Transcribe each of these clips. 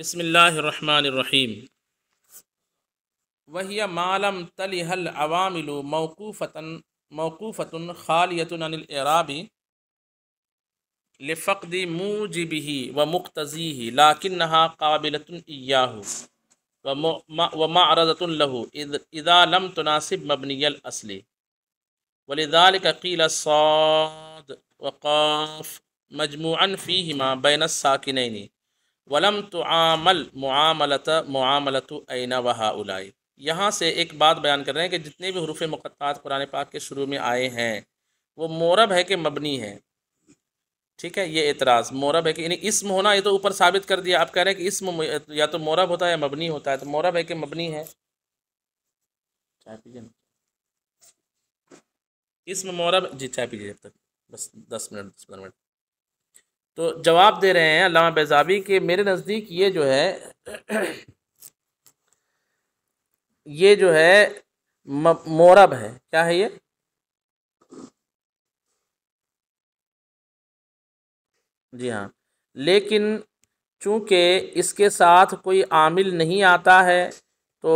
بسم الله الرحمن الرحيم وهي ما لم تلها العوامل موقوفة موقوفة خالية عن الإعراب لفقد موجبه ومقتزيه لكنها قابلة إياه ومعرضة له إذا لم تناسب مبني الأصل ولذلك قيل صاد وقاف مجموعا فيهما بين الساكنين वलम तो आमल मामलत मामलत ऐना वहा उलाई यहाँ से एक बात बयान कर रहे हैं कि जितने भी हरूफ मुक़ात कुरान पाक के शुरू में आए हैं वो मौरब है कि मबनी है ठीक है ये एतराज़ मौरब है कि यानी इसम होना ये तो ऊपर साबित कर दिया आप कह रहे हैं कि इसम या तो मौरब होता है या मबनी होता है तो मौरब है कि मबनी है चाय पीजिए इसम मौरब जी चाय पीजिए अब तक बस दस मिनट दस पंद्रह मिनट तो जवाब दे रहे हैं अलामा बेजाबी के मेरे नज़दीक ये जो है ये जो है मोरब है क्या है ये जी हाँ लेकिन चूँकि इसके साथ कोई आमिल नहीं आता है तो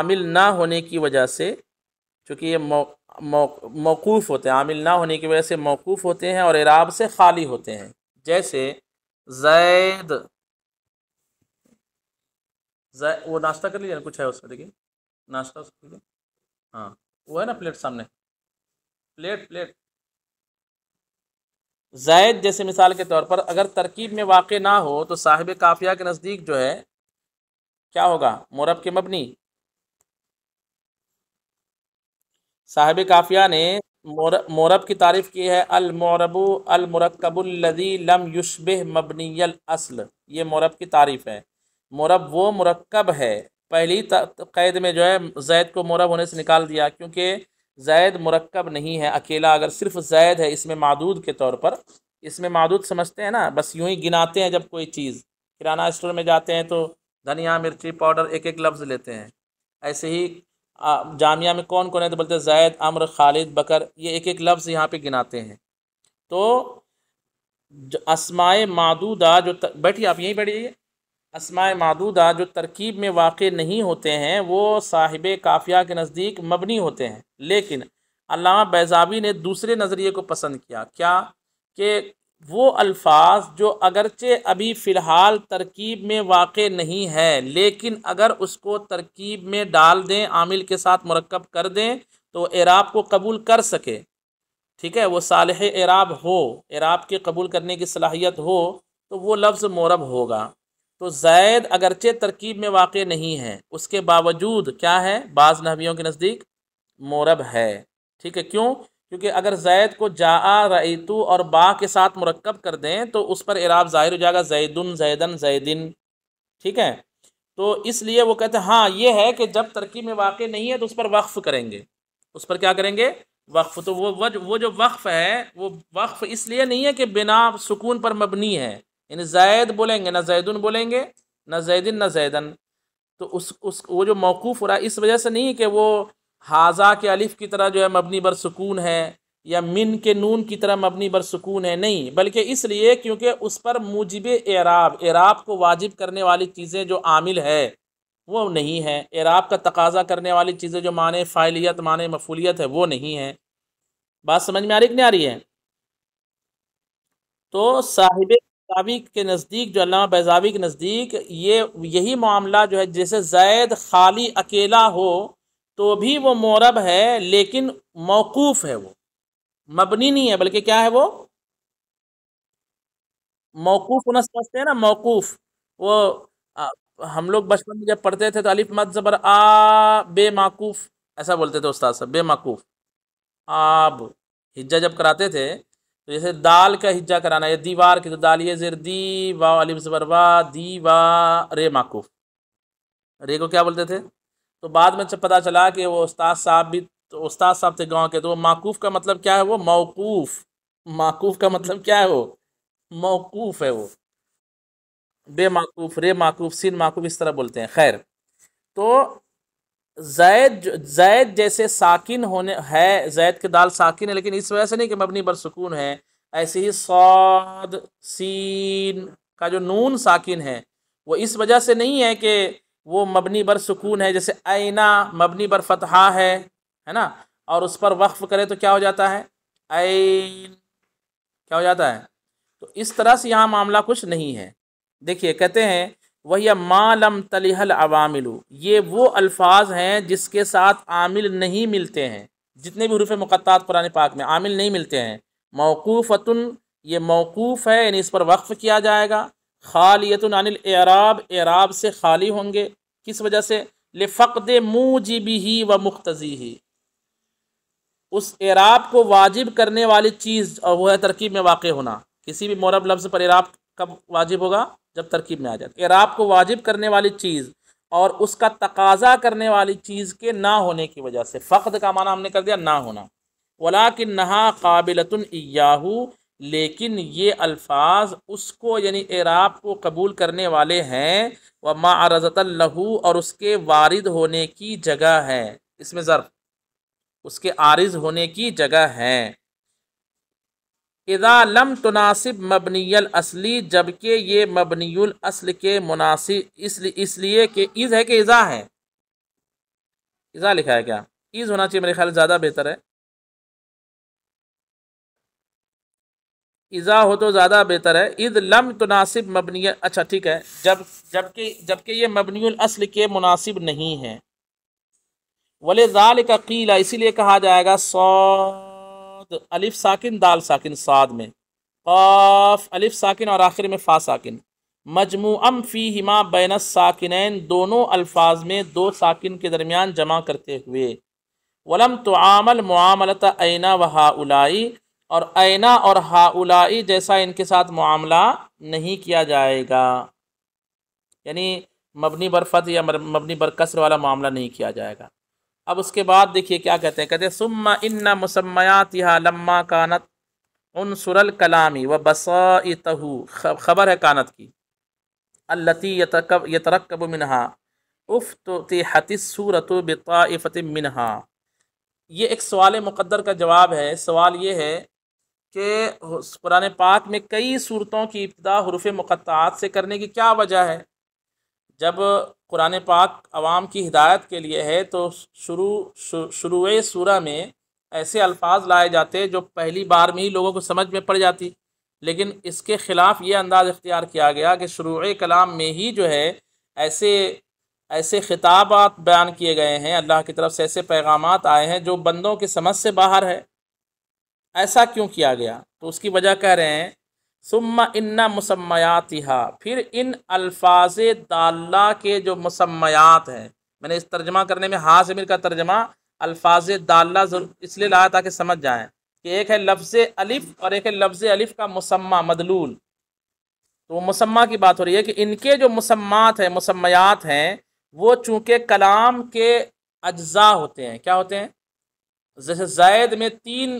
आमिल ना होने की वजह से चूँकि ये मौ, मौ, मौकूफ़ होते हैं आमिल ना होने की वजह से मौकूफ़ होते हैं और इराब से खाली होते हैं जैसे जैद जै वो नाश्ता कर लीजिए ना कुछ है उसमें देखिए नाश्ता उसमें हाँ वो है ना प्लेट सामने प्लेट प्लेट जैद जैसे मिसाल के तौर पर अगर तरकीब में वाक़ ना हो तो साहिब काफिया के नज़दीक जो है क्या होगा मुरब के मबनी साहिब काफिया ने मौरब की तारीफ की है अलमौरब अलमरकबुल्लदी लम युशब मबनील असल ये मौरब की तारीफ है मौरब वो मरकब है पहली कैद में जो है जैद को मौरब होने से निकाल दिया क्योंकि जैद मरकब नहीं है अकेला अगर सिर्फ जैद है इसमें मादूद के तौर पर इसमें मादूद समझते हैं ना बस यूँ ही गिनाते हैं जब कोई चीज़ किराना स्टोर में जाते हैं तो धनिया मिर्ची पाउडर एक एक लफ्ज़ लेते हैं ऐसे ही जामिया में कौन कौन है तो बोलते हैं जैद अम्र खालिद बकर ये एक एक लफ्ज़ यहाँ पे गिनाते हैं तो असमाय मादूदा जो बैठिए आप यहीं बैठिए असमाय मादूदा जो तरकीब में वाक़ नहीं होते हैं वो साहिब काफिया के नज़दीक मबनी होते हैं लेकिन अलामा बैजाबी ने दूसरे नज़रिए को पसंद किया क्या कि वो अल्फाज जो अगरचे अभी फ़िलहाल तरकीब में वाक़ नहीं है लेकिन अगर उसको तरकीब में डाल दें आमिल के साथ मरकब कर दें तो एराब को कबूल कर सके ठीक है वो साल एराब हो एराब के कबूल करने की सलाहियत हो तो वो लफ्ज़ मौरब होगा तो जैद अगरचे तरकीब में वाक़ नहीं है उसके बावजूद क्या है बाज़ नहवियों के नज़दीक मौरब है ठीक है क्यों क्योंकि अगर जैद को जा रईतु और बा के साथ मरकब कर दें तो उस पर इराब ज़ाहिर हो जाएगा जैदन जैदन जैदिन ठीक है तो इसलिए वो कहते हैं हाँ ये है कि जब तरक्की में वाक़ नहीं है तो उस पर वक्फ़ करेंगे उस पर क्या करेंगे वक्फ़ तो वो वज वो जो वक्फ़ है वो वक्फ़ इसलिए नहीं है कि बिना सुकून पर मबनी है यानी जैद बोलेंगे ना जैदन बोलेंगे ना जैदिन ना जैदन तो उस उस वो जो मौकूफ़ हो रहा है इस वजह से नहीं कि वो हाजा के अलिफ़ की तरह जो है मबनी बर सुकून है या मिन के नून की तरह मबनी बर सुकून है नहीं बल्कि इसलिए क्योंकि उस पर मूजब एराब एराब को वाजिब करने वाली चीज़ें जो आमिल है वो नहीं है एराब का तकाजा करने वाली चीज़ें जो माने फ़ाइलियत माने मफूलियत है वो नहीं है बात समझ में आ रही कि नहीं आ रही है तो साहिब बैजावी के नज़दीक जो अल्लाह बैजावी के नज़दीक ये यही मामला जो है जैसे जैद खाली अकेला हो तो भी वो मौरब है लेकिन मौकूफ़ है वो मबनी नहीं है बल्कि क्या है वो मौकूफ़ होना समझते हैं ना मौकूफ़ वो आ, हम लोग बचपन में जब पढ़ते थे तो अलिफ मत ज़बर आ बेमाकूफ़ ऐसा बोलते थे उस्ताद साहब बेमाकूफ़ आब हिज्जा जब कराते थे तो जैसे दाल का हिज्जा कराना या दीवार की तो दाल ये जर दी वाह अलिफ ज़बर वाह दी वाह रे माकूफ़ रे को क्या बोलते थे तो बाद में पता चला कि वो उस्ताद साहब भी तो उस्ताद साहब थे गांव के तो माकूफ़ का मतलब क्या है वो मौकूफ़ माकूफ़ का मतलब क्या है वो मौकूफ़ है वो बे माकूफ़ रे माकूफ़ सिन माकूफ़ इस तरह बोलते हैं खैर तो जैद जैद जैसे साकिन होने है जैद के दाल साकिन है लेकिन इस वजह से नहीं कि मबनी बर सुकून है ऐसे ही सौद सीन का जो नून साकिन है वो इस वजह से नहीं है कि वो मबनी बर सुकून है जैसे आईना मबनी बर फतहा है है ना और उस पर वक्फ़ करें तो क्या हो जाता है आइन क्या हो जाता है तो इस तरह से यहाँ मामला कुछ नहीं है देखिए कहते हैं वही मालम तलिहल अवामिलु ये वो अल्फाज हैं जिसके साथ आमिल नहीं मिलते हैं जितने भी हरूफ मुक़ात पुराने पाक में आमिल नहीं मिलते हैं मौकूफ़तुन ये मौकूफ़ है यानी इस पर वक्फ़ किया जाएगा खालियत अनिल एराब एराब से खाली होंगे किस वजह से जी भी ही व मुख्तजी ही उस एराब को वाजिब करने वाली चीज़ वो वह है तरकीब में वाक़ होना किसी भी मौरब लफ्ज़ पर एराब कब वाजिब होगा जब तरकीब में आ जाए एराब को वाजिब करने वाली चीज़ और उसका तकाजा करने वाली चीज़ के ना होने की वजह से फ़ख्द का माना हमने कर दिया ना होना वला कि नहा काबिलतन याहू लेकिन ये अल्फाज उसको यानी एराब को कबूल करने वाले हैं व लहू और उसके वारिद होने की जगह है इसमें ज़र उसके आरज़ होने की जगह है इदा लम तनासिब मबनील असली जबकि ये मबनील असल के मुनासिब इसलिए इसलिए कि इज़ है कि इज़ा है इज़ा लिखा है क्या इज़ होना चाहिए मेरे ख्याल ज़्यादा बेहतर है इज़ा हो तो ज़्यादा बेहतर है इद लम तनासिब मबनी अच्छा ठीक है जब जबकि जबकि ये मबनी असल के मुनासिब नहीं है वले जाल का कीला इसीलिए कहा जाएगा सौद अलिफ साकिन दाल साकिन साद में कौफ अलिफ साकिन और आखिर में फ़ा साकिन मजमू फ़ी हिमा बैन साकिन दोनों अल्फाज में दो साकिन के दरमियान जमा करते हुए वलम तो आमल मामलता ऐना वहा उलाई और ऐना और हाउलाई जैसा इनके साथ मामला नहीं किया जाएगा यानी मबनी बरफत या मबनी बरकसर वाला मामला नहीं किया जाएगा अब उसके बाद देखिए क्या कहते हैं कहते सुम सुम्मा इन्ना मुसम्मयात यहा लम्मा कानत उन सुरल कलामी व तहु खबर है कानत की अल्लती यतकब तरक्ब मिनहा उफ तो सूरत बताफ़त मिनहा ये एक सवाल मुक़दर का जवाब है सवाल ये है कि कुरान पाक में कई सूरतों की इब्तदा हरूफ मक़ात से करने की क्या वजह है जब कुरान पाक आवाम की हिदायत के लिए है तो शुरू शुरू सूरह में ऐसे अल्फाज लाए जाते जो पहली बार में ही लोगों को समझ में पड़ जाती लेकिन इसके ख़िलाफ़ ये अंदाज़ इख्तियार किया गया कि शुरू कलाम में ही जो है ऐसे ऐसे खिताबात बयान किए गए हैं अल्लाह की तरफ से ऐसे पैगाम आए हैं जो बंदों के समझ से बाहर है ऐसा क्यों किया गया तो उसकी वजह कह रहे हैं सुम्मा इन्ना मुसमयात हा फिर इन अल्फाज दाल्ला के जो मुसमयात हैं मैंने इस तर्जमा करने में हाज अमीर का तर्जमा अल्फाज दाल्ला इसलिए लाया ताकि समझ जाएँ कि एक है लफ्ज़ अलिफ और एक है लफ्ज़ अलिफ का मुसम्मा मदलूल तो मुसम्मा की बात हो रही है कि इनके जो मुसम्मात हैं मुसमयात हैं वो चूँकि कलाम के अज्जा होते हैं क्या होते हैं जैसे जैद में तीन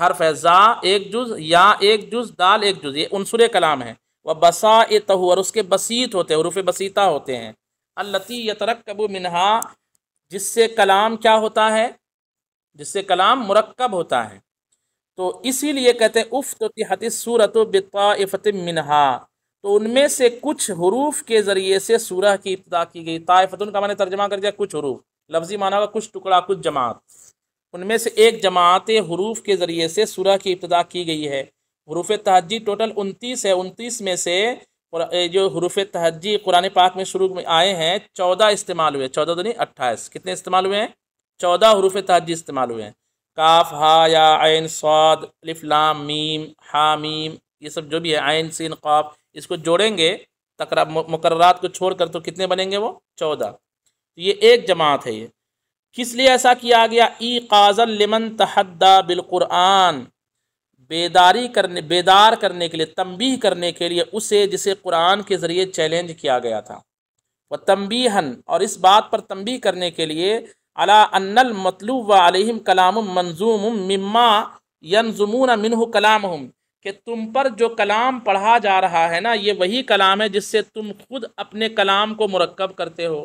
हर फैज़ा ज़ा एक जुज़ या एक जुज़ दाल एक जुज़ ये अनसुर कलाम है वह बसा ए तह और उसके बसीत होते हैं हरूफ बसीता होते हैं अल्लती यतरकब मिनहा जिससे कलाम क्या होता है जिससे कलाम मरकब होता है तो इसीलिए कहते हैं उफ तो तिहत सूरत बेताफ़त मिनहा तो उनमें से कुछ हरूफ के ज़रिए से सूरह की इब्तदा की गई ताफ़तन का मैंने तर्जमा कर दिया कुछ हरूफ लफ्ज़ी माना हुआ कुछ टुकड़ा कुछ जमात उनमें से एक जमात हरूफ के ज़रिए से सुरह की इब्तदा की गई है हरूफ तहजी टोटल उनतीस है उनतीस में से जो हरूफ तहजी कुरान पाक में शुरू में आए हैं चौदह इस्तेमाल हुए चौदह दिन तो अट्ठाईस कितने इस्तेमाल हुए हैं चौदह हरूफ तहजी इस्तेमाल हुए हैं काफ हा या आयन सौद लिफलाम मीम हा मीम ये सब जो भी है आयन सीन काफ इसको जोड़ेंगे तकरा मुकर्रात को छोड़कर तो कितने बनेंगे वो चौदह तो ये एक जमात है ये किस लिए ऐसा किया गया ई काजल लिमन तहदा बिलकुरान बेदारी करने बेदार करने के लिए तंबी करने के लिए उसे जिसे कुरान के ज़रिए चैलेंज किया गया था व तंबीहन और इस बात पर तंबी करने के लिए अला अन्नल मतलूब व अलहम कलाम मंजूम मम्मा यनजुमून मिनह कलाम कि तुम पर जो कलाम पढ़ा जा रहा है ना ये वही कलाम है जिससे तुम खुद अपने कलाम को मरकब करते हो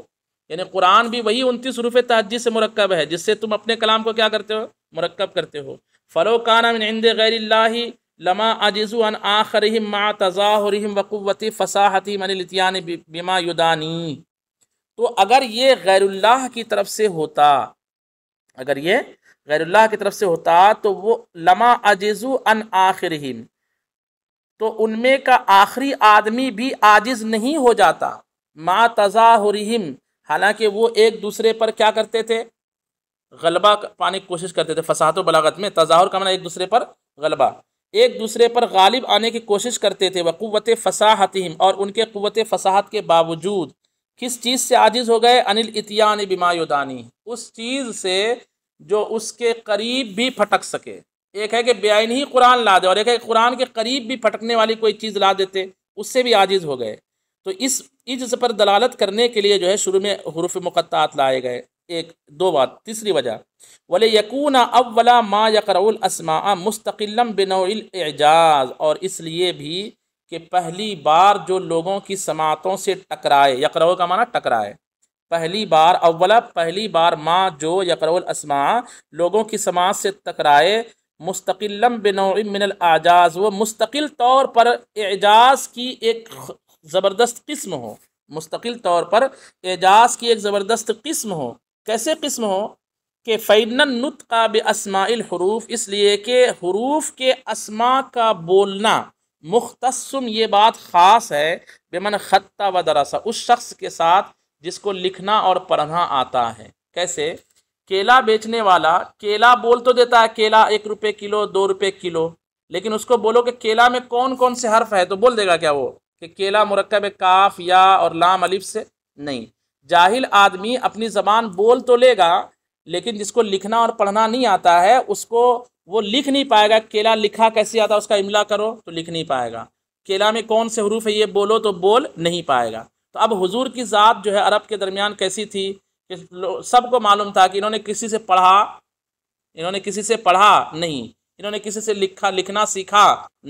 यानी कुरान भी वही उनतीस रूफ तहजी से मरकब है जिससे तुम अपने कलाम को क्या करते हो मरकब करते हो फ़लो काना गैर लमा अजिज़ु अन आखर मा तज़ाहरम वक़ुवती फ़साहती मनतियान बीमा युदानी तो अगर ये गैरुल्लाह की तरफ से होता अगर ये गैरुल्लाह की तरफ से होता तो वो लमा अजिज़ु अन आखिर तो उनमें का आखिरी आदमी भी आजिज़ नहीं हो जाता मा तज़ाहरहिम हालांकि वो एक दूसरे पर क्या करते थे गलबा पाने की कोशिश करते थे फसाहत बलागत में तजाहर का मना एक दूसरे पर गलबा एक दूसरे पर गालिब आने की कोशिश करते थे वक़वत फसाहतम और उनके क़वत फसाहत के बावजूद किस चीज़ से आजिज़ हो गए अनिल इतियान युदानी उस चीज़ से जो उसके करीब भी फटक सके एक है कि बेआईन ही कुरान ला दे और एक है कुरान के करीब भी फटकने वाली कोई चीज़ ला देते उससे भी आजिज़ हो गए तो इस इज्ज पर दलालत करने के लिए जो है शुरू में हरूफ मुक़ात लाए गए एक दो बात तीसरी वजह वले यकून अवला मा यकरमा मुस्तकिलम बिनौल एजाज और इसलिए भी कि पहली बार जो लोगों की समातों से टकराए यकर का माना टकराए पहली बार अवला पहली बार माँ जो यकरमा लोगों की समात से टकराए मुस्तकिलम बिन मिनल आजाज वो मुस्तकिल तौर पर एजाज की एक ज़बरदस्त किस्म हो मुस्तकिल तौर पर एजाज की एक ज़बरदस्त किस्म हो कैसे किस्म हो कि फ़ैन नुतका बसमाइल हरूफ इसलिए कि हरूफ के असमा का बोलना मुख्तसम ये बात ख़ास है बेमन ख़त व दरासा उस शख्स के साथ जिसको लिखना और पढ़ना आता है कैसे केला बेचने वाला केला बोल तो देता है केला एक रुपये किलो दो रुपये किलो लेकिन उसको बोलो कि केला में कौन कौन से हर्फ है तो बोल देगा क्या वो कि केला मरकब काफ या और लाम अलिफ से नहीं जाहिल आदमी अपनी ज़बान बोल तो लेगा लेकिन जिसको लिखना और पढ़ना नहीं आता है उसको वो लिख नहीं पाएगा केला लिखा कैसे आता उसका इमला करो तो लिख नहीं पाएगा केला में कौन से हरूफ है ये बोलो तो बोल नहीं पाएगा तो अब हुजूर की ज़ात जो है अरब के दरमियान कैसी थी कि सबको मालूम था कि इन्होंने किसी से पढ़ा इन्होंने किसी से पढ़ा नहीं इन्होंने किसी से लिखा लिखना सीखा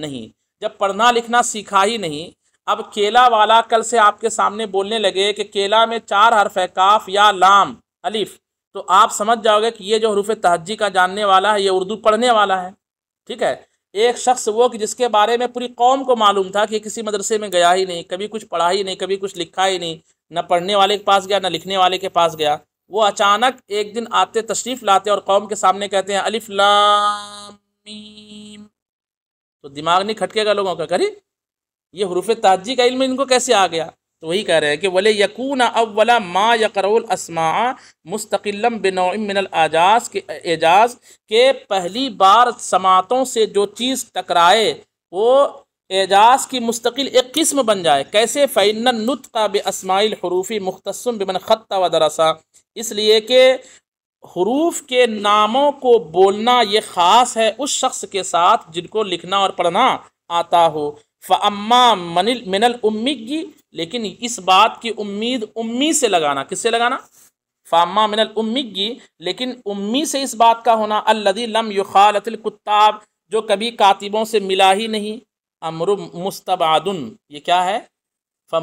नहीं जब पढ़ना लिखना सीखा ही नहीं अब केला वाला कल से आपके सामने बोलने लगे कि केला में चार हरफ है काफ या लाम अलिफ तो आप समझ जाओगे कि ये जो हरूफ तहजी का जानने वाला है ये उर्दू पढ़ने वाला है ठीक है एक शख्स वो कि जिसके बारे में पूरी कौम को मालूम था कि किसी मदरसे में गया ही नहीं कभी कुछ पढ़ा ही नहीं कभी कुछ लिखा ही नहीं ना पढ़ने वाले के पास गया ना लिखने वाले के पास गया वो अचानक एक दिन आते तशरीफ़ लाते और कौम के सामने कहते हैं अलिफ लाम तो दिमाग नहीं खटकेगा लोगों का करी ये हरूफ ताजी का इल्म इनको कैसे आ गया तो वही कह रहे हैं कि वले यकून अवला मा यकरोल असमा मुस्तकिलम बिनमिनल आजाज के एजाज के पहली बार समातों से जो चीज़ टकराए वो एजाज की मुस्तकिल एक किस्म बन जाए कैसे फ़ैन नुत का बसमाइल हरूफी मुख्तम बिमन ख़त व दरसा इसलिए कि हरूफ के नामों को बोलना ये ख़ास है उस शख्स के साथ जिनको लिखना और पढ़ना आता हो फ़म्मा मनिल मिनल उम्मी की लेकिन इस बात की उम्मीद उम्मी से लगाना किससे लगाना फ़ामा मिनल उम्मी की लेकिन उम्मी से इस बात का होना अल्लदी लम युखालतलकुत्ताब जो कभी कातिबों से मिला ही नहीं अमर मुस्तबादन ये क्या है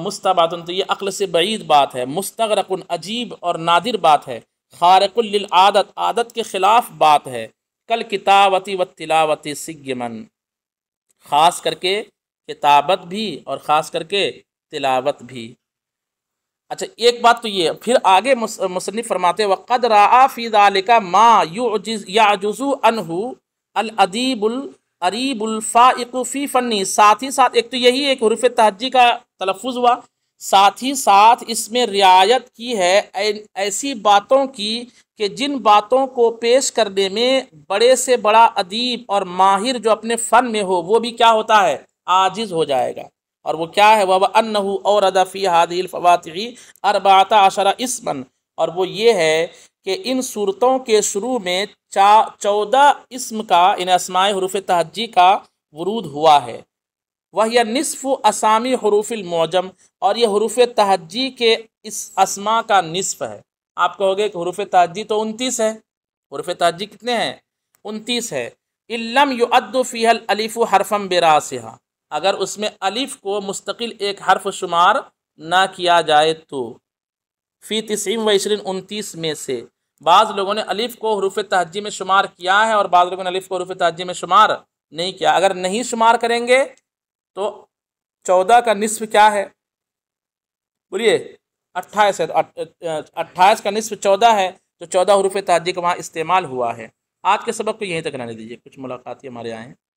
मुस्तबादन तो ये अक्ल से बईद बात है मुस्तरकन अजीब और नादिर बात है खारकुल आदत आदत के ख़िलाफ़ बात है कल कितावती व तिलावती सिगमन ख़ास करके किताबत भी और ख़ास करके तिलावत भी अच्छा एक बात तो ये फिर आगे मुसनफ़ फरमाते वक़द माँ का माँ याजुज़ु अनहू अलअदीबुल अरीबुल्फ़ाफ़ी फ़नी साथ ही साथ एक तो यही एक हरफ तहजी का तलफ़ हुआ साथ ही साथ इसमें रियायत की है ऐसी बातों की कि जिन बातों को पेश करने में बड़े से बड़ा अदीब और माहिर जो अपने फ़न में हो वो भी क्या होता है आजिज़ हो जाएगा और वो क्या है वह अनहू और अदाफ़ी हादिल फ़वाती अरबाता आशरा इसमन और वो ये है कि इन सूरतों के शुरू में चा चौदह इसम का इन असमाय हरूफ तहजी का वरूद हुआ है वह यह नसफ़ असामी हरूफिलमौजम और यह हरूफ तहजी के इस असमा का नसफ़ है आप कहोगे कि हरूफ तहजी तो उनतीस है हरूफ तहजी कितने हैं उनतीस है इलम युद्दफ़ीहल अलिफ़ हरफम बेरासहा अगर उसमें अलिफ को मुस्तकिल एक हर्फ शुमार ना किया जाए तो फ़ी तसीम व उनतीस में से बाज़ लोगों ने अलिफ को हरूफ तहजी में शुमार किया है और बाज़ लोगों ने अलिफ को हरूफ तहजी में शुमार नहीं किया अगर नहीं शुमार करेंगे तो चौदह का निसफ क्या है बोलिए अट्ठाईस है तो अट्ठाईस का निसफ चौदह है तो चौदह हरूफ तहजी का वहाँ इस्तेमाल हुआ है आज के सबक को यहीं तक रहने दीजिए कुछ मुलाकाती हमारे आए हैं